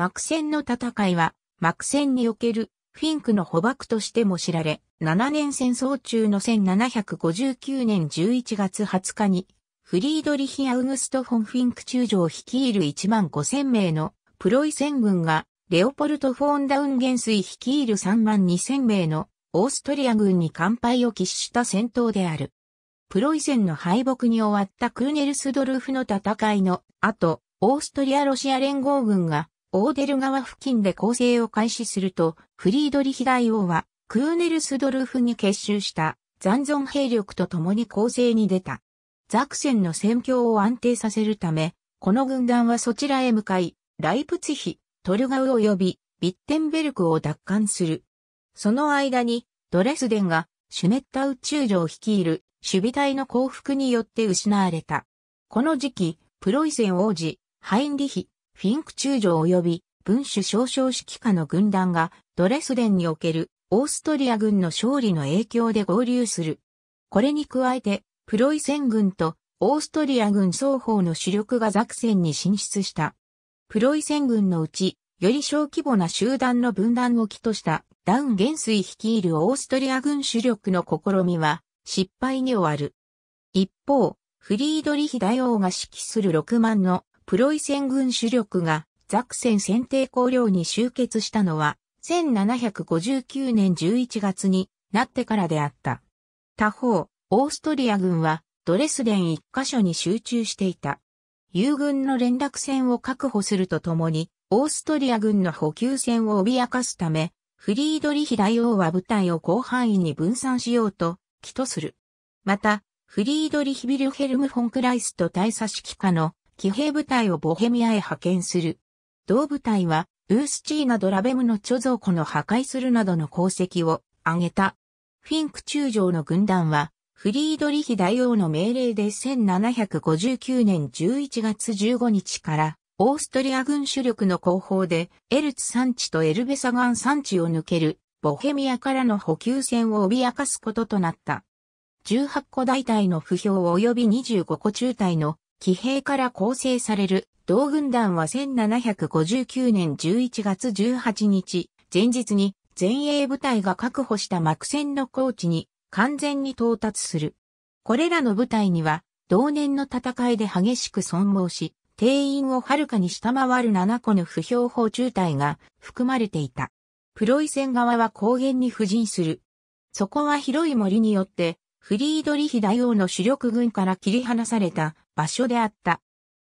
幕戦の戦いは、幕戦におけるフィンクの捕獲としても知られ、7年戦争中の1759年11月20日に、フリードリヒ・アウグスト・フォン・フィンク中将率いる1万5000名のプロイセン軍が、レオポルト・フォーンダウン元帥率いる3万2000名のオーストリア軍に完敗を喫した戦闘である。プロイセンの敗北に終わったクーネルスドルフの戦いの後、オーストリア・ロシア連合軍がオーデル川付近で攻勢を開始すると、フリードリヒ大王は、クーネルスドルフに結集した残存兵力と共に攻勢に出た。ザクセンの戦況を安定させるため、この軍団はそちらへ向かい、ライプツヒ、トルガウ及び、ビッテンベルクを奪還する。その間に、ドレスデンが、シュネッタ宇宙城率いる、守備隊の降伏によって失われた。この時期、プロイセン王子、ハインリヒ、フィンク中将及び文種少将指揮下の軍団がドレスデンにおけるオーストリア軍の勝利の影響で合流する。これに加えて、プロイセン軍とオーストリア軍双方の主力がザクセンに進出した。プロイセン軍のうち、より小規模な集団の分断を起としたダウン元帥率いるオーストリア軍主力の試みは失敗に終わる。一方、フリードリヒ大王が指揮する6万のプロイセン軍主力がザクセン選定綱領に集結したのは、1759年11月になってからであった。他方、オーストリア軍はドレスデン一箇所に集中していた。友軍の連絡船を確保するとともに、オーストリア軍の補給船を脅かすため、フリードリヒ大王は部隊を広範囲に分散しようと、帰とする。また、フリードリヒ・ビルヘルム・フォン・クライスと大佐指揮下の騎兵部隊をボヘミアへ派遣する。同部隊は、ウースチーナ・ドラベムの貯蔵庫の破壊するなどの功績を挙げた。フィンク中将の軍団は、フリードリヒ大王の命令で1759年11月15日から、オーストリア軍主力の後方で、エルツ山地とエルベサガン山地を抜ける、ボヘミアからの補給線を脅かすこととなった。18個大隊の不評及び25個中隊の騎兵から構成される同軍団は1759年11月18日、前日に前衛部隊が確保した幕戦の高地に完全に到達する。これらの部隊には、同年の戦いで激しく損耗し、定員をはるかに下回る7個の不評砲中隊が含まれていた。プロイセン側は高原に布陣する。そこは広い森によって、フリードリヒ大王の主力軍から切り離された場所であった。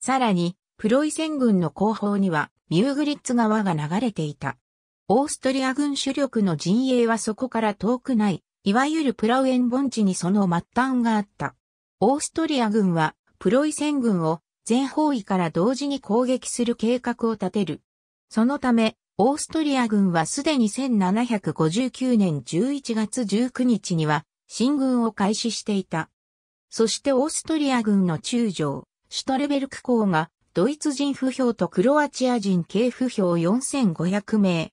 さらに、プロイセン軍の後方にはミューグリッツ川が流れていた。オーストリア軍主力の陣営はそこから遠くない、いわゆるプラウエン盆地にその末端があった。オーストリア軍は、プロイセン軍を全方位から同時に攻撃する計画を立てる。そのため、オーストリア軍はすでに1759年11月19日には、進軍を開始していた。そしてオーストリア軍の中将、シュトレベルク公が、ドイツ人不評とクロアチア人系不評4500名。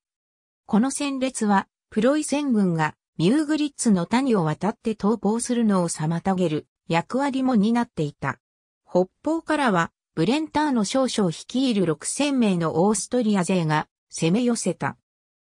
この戦列は、プロイセン軍が、ミューグリッツの谷を渡って逃亡するのを妨げる役割も担っていた。北方からは、ブレンターの少将率いる6000名のオーストリア勢が攻め寄せた。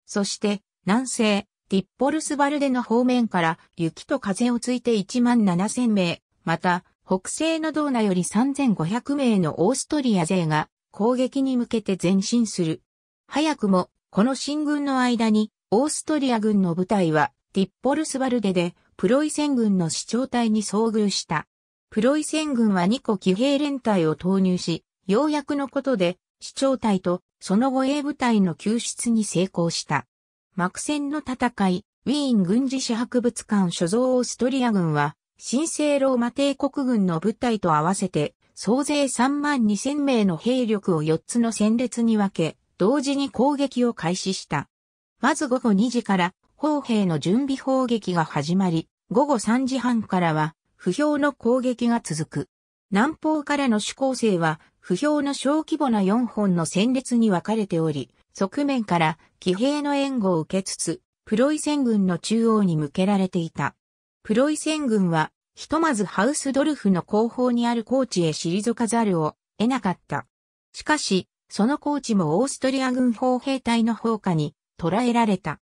そして、南西、ティッポルスバルデの方面から雪と風をついて1万7000名、また、北西のドーナより3500名のオーストリア勢が攻撃に向けて前進する。早くも、この進軍の間に、オーストリア軍の部隊は、ティッポルスバルデで、プロイセン軍の市長隊に遭遇した。プロイセン軍は2個騎兵連隊を投入し、ようやくのことで、市長隊とその後 A 部隊の救出に成功した。幕戦の戦い、ウィーン軍事史博物館所蔵オーストリア軍は、神聖ローマ帝国軍の部隊と合わせて、総勢3万2千名の兵力を4つの戦列に分け、同時に攻撃を開始した。まず午後2時から、砲兵の準備砲撃が始まり、午後3時半からは、不評の攻撃が続く。南方からの主攻勢は、不評の小規模な4本の戦列に分かれており、側面から騎兵の援護を受けつつ、プロイセン軍の中央に向けられていた。プロイセン軍は、ひとまずハウスドルフの後方にある高地へ退かざるを得なかった。しかし、その高地もオーストリア軍砲兵隊の砲火に捕らえられた。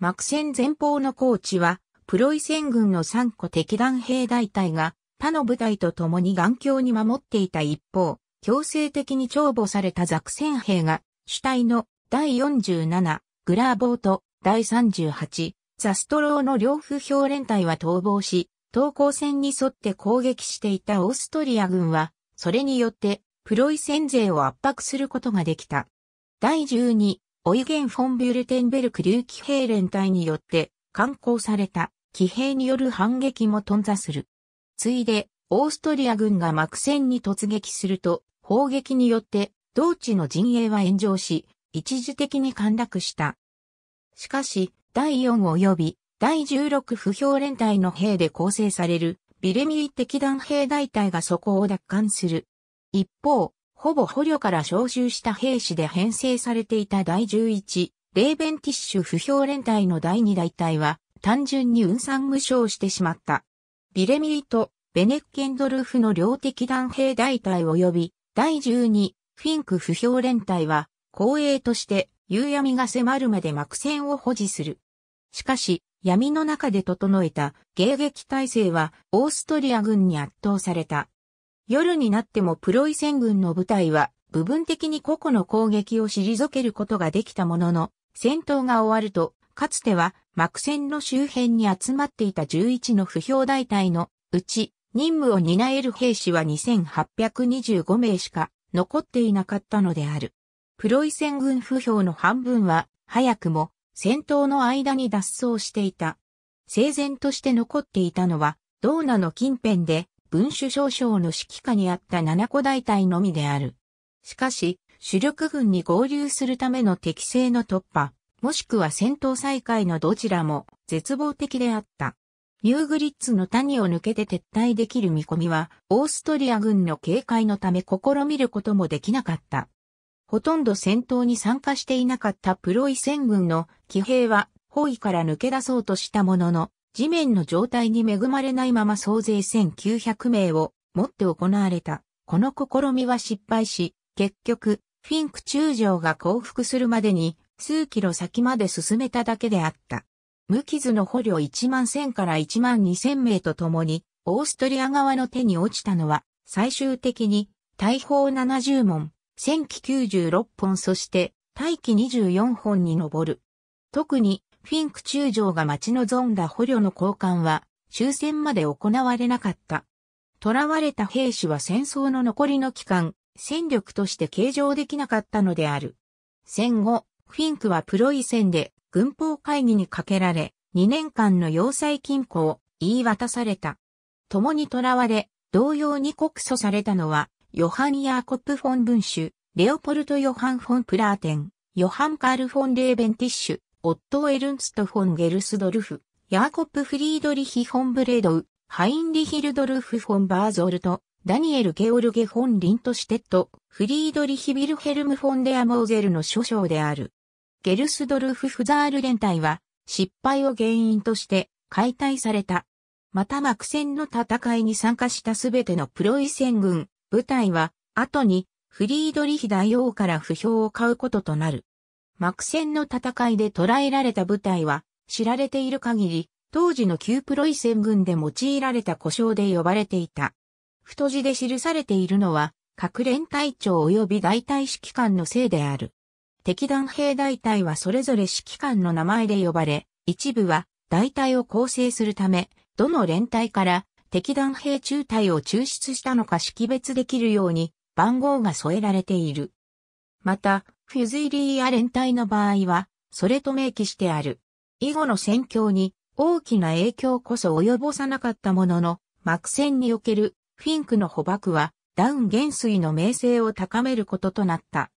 幕戦前方の高地は、プロイセン軍の三個敵弾兵大隊が他の部隊と共に眼鏡に守っていた一方、強制的に帳簿されたザクセン兵が主体の第47グラーボート第38ザストローの両風氷連隊は逃亡し、投降戦に沿って攻撃していたオーストリア軍は、それによってプロイセン勢を圧迫することができた。第12、オイゲン・フォン・ビュルテンベルク流騎兵連隊によって観光された騎兵による反撃も頓挫する。ついで、オーストリア軍が幕戦に突撃すると、砲撃によって同地の陣営は炎上し、一時的に陥落した。しかし、第4及び第16不評連隊の兵で構成されるビレミー敵団兵大隊がそこを奪還する。一方、ほぼ捕虜から召集した兵士で編成されていた第11、レーベンティッシュ不評連隊の第2大隊は単純に運算無償してしまった。ビレミーとベネッケンドルフの両敵団兵大隊及び第12、フィンク不評連隊は、後衛として、夕闇が迫るまで幕戦を保持する。しかし、闇の中で整えた迎撃体制はオーストリア軍に圧倒された。夜になってもプロイセン軍の部隊は部分的に個々の攻撃を退けることができたものの、戦闘が終わると、かつては幕戦の周辺に集まっていた11の不評大隊のうち任務を担える兵士は2825名しか残っていなかったのである。プロイセン軍不評の半分は早くも戦闘の間に脱走していた。整然として残っていたのは、ドーナの近辺で、文首少将の指揮下にあった七個大隊のみである。しかし、主力軍に合流するための適正の突破、もしくは戦闘再開のどちらも絶望的であった。ニューグリッツの谷を抜けて撤退できる見込みは、オーストリア軍の警戒のため試みることもできなかった。ほとんど戦闘に参加していなかったプロイセン軍の騎兵は包囲から抜け出そうとしたものの、地面の状態に恵まれないまま総勢1900名を持って行われた。この試みは失敗し、結局、フィンク中将が降伏するまでに数キロ先まで進めただけであった。無傷の捕虜1万1000から1万2000名と共に、オーストリア側の手に落ちたのは、最終的に大砲70門、戦0 9 6本そして大気24本に上る。特にフィンク中将が待ち望んだ捕虜の交換は終戦まで行われなかった。囚われた兵士は戦争の残りの期間、戦力として計上できなかったのである。戦後、フィンクはプロイセンで軍法会議にかけられ、2年間の要塞禁錮を言い渡された。共に囚われ、同様に告訴されたのは、ヨハン・ヤーコップ・フォン・文ュ、レオポルト・ヨハン・フォン・プラーテン、ヨハン・カール・フォン・レーベンティッシュ、オットエルンスト・フォン・ゲルスドルフ、ヤーコップ・フリードリヒ・フォン・ブレードウ、ハインリヒルドルフ・フォン・バーゾルト、ダニエル・ゲオルゲ・フォン・リント・シテット、フリードリヒ・ビルヘルム・フォン・デア・モーゼルの諸将である。ゲルスドルフ・フザール連隊は、失敗を原因として解体された。また幕戦の戦いに参加したすべてのプロイセン軍、部隊は、後に、フリードリヒ大王から不評を買うこととなる。幕戦の戦いで捕らえられた部隊は、知られている限り、当時の旧プロイセン軍で用いられた故障で呼ばれていた。太字で記されているのは、各連隊長及び大隊指揮官のせいである。敵団兵大隊はそれぞれ指揮官の名前で呼ばれ、一部は大隊を構成するため、どの連隊から敵弾兵中隊を抽出したのか識別できるように番号が添えられている。また、フュズイリーア連隊の場合は、それと明記してある。以後の戦況に大きな影響こそ及ぼさなかったものの、幕戦におけるフィンクの捕獲は、ダウン元帥の名声を高めることとなった。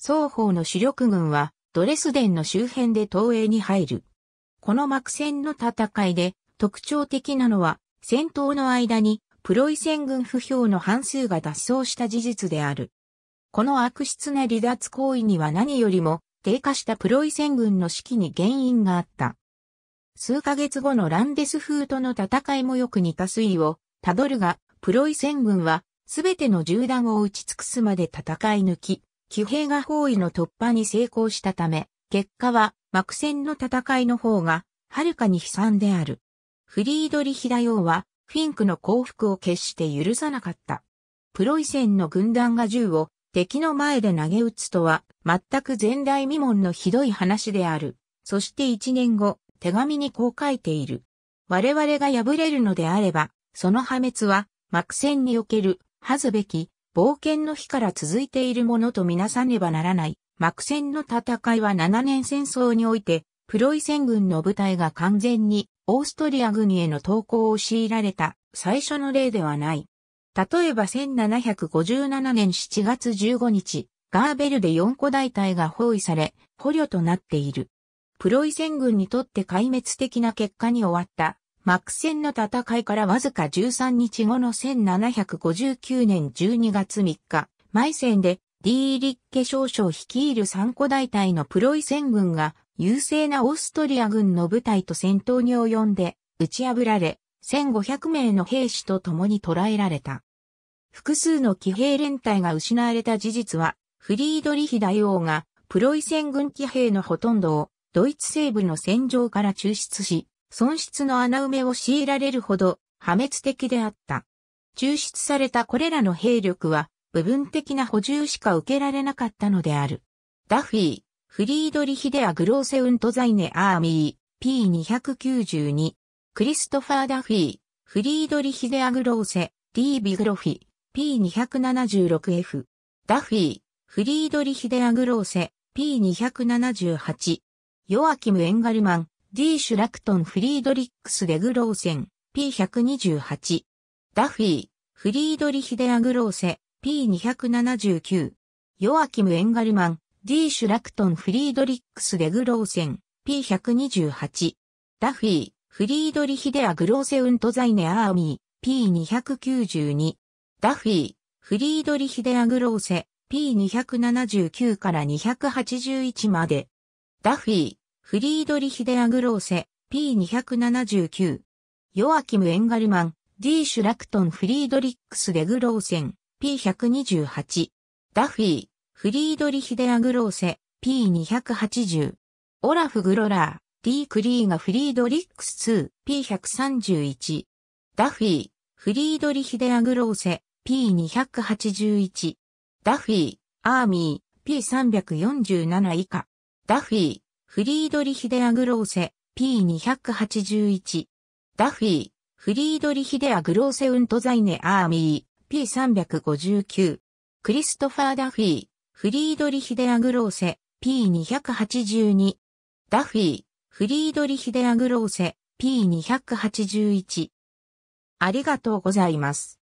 双方の主力軍は、ドレスデンの周辺で東映に入る。この幕戦の戦いで、特徴的なのは、戦闘の間にプロイセン軍不評の半数が脱走した事実である。この悪質な離脱行為には何よりも低下したプロイセン軍の士気に原因があった。数ヶ月後のランデス風との戦いもよく似た推移をたどるが、プロイセン軍はすべての銃弾を撃ち尽くすまで戦い抜き、騎兵が包囲の突破に成功したため、結果は、幕戦の戦いの方が、はるかに悲惨である。フリードリヒ大王は、フィンクの降伏を決して許さなかった。プロイセンの軍団が銃を敵の前で投げ撃つとは、全く前代未聞のひどい話である。そして一年後、手紙にこう書いている。我々が敗れるのであれば、その破滅は、幕戦における、はずべき、冒険の日から続いているものとみなさねばならない。幕戦の戦いは7年戦争において、プロイセン軍の部隊が完全にオーストリア軍への投降を強いられた最初の例ではない。例えば1757年7月15日、ガーベルで4個大隊が包囲され、捕虜となっている。プロイセン軍にとって壊滅的な結果に終わった、マクセンの戦いからわずか13日後の1759年12月3日、マイセンで D リッケ少将率いる3個大隊のプロイセン軍が優勢なオーストリア軍の部隊と戦闘に及んで、打ち破られ、1500名の兵士と共に捕らえられた。複数の騎兵連隊が失われた事実は、フリードリヒ大王がプロイセン軍騎兵のほとんどをドイツ西部の戦場から抽出し、損失の穴埋めを強いられるほど破滅的であった。抽出されたこれらの兵力は部分的な補充しか受けられなかったのである。ダフィー、フリードリヒデア・グローセウント・ザイネ・アーミー、P292、クリストファー・ダフィー、フリードリヒデア・グローセ、D・ ビグロフィ、P276F、ダフィー、フリードリヒデア・グローセ、P278、ヨアキム・エンガルマン、D・ シュラクトン・フリードリックス・デグローセン、P128、ダフィー、フリードリヒデア・グローセ、P279、ヨアキム・エンガルマン、D シュラクトン・フリードリックス・デグローセン、P128。ダフィー、フリードリヒデア・グローセウント・ザイネ・アーミー、P292。ダフィー、フリードリヒデア・グローセ、P279 から281まで。ダフィー、フリードリヒデア・グローセ、P279。ヨアキム・エンガルマン、D シュラクトン・フリードリックス・デグローセン、P128。ダフィー、フリードリヒ・デ・アグローセ、P280。オラフ・グロラー、D・ クリーガ・フリードリックス2、P131。ダフィー、フリードリヒ・デ・アグローセ、P281。ダフィー、アーミー、P347 以下。ダフィー、フリードリヒ・デ・アグローセ、P281。ダフィー、フリードリヒ・デ・アグローセ・ウント・ザイネ・アーミー、P359。クリストファー・ダフィー、フリードリヒデアグローセ、P282。ダフィー、フリードリヒデアグローセ、P281。ありがとうございます。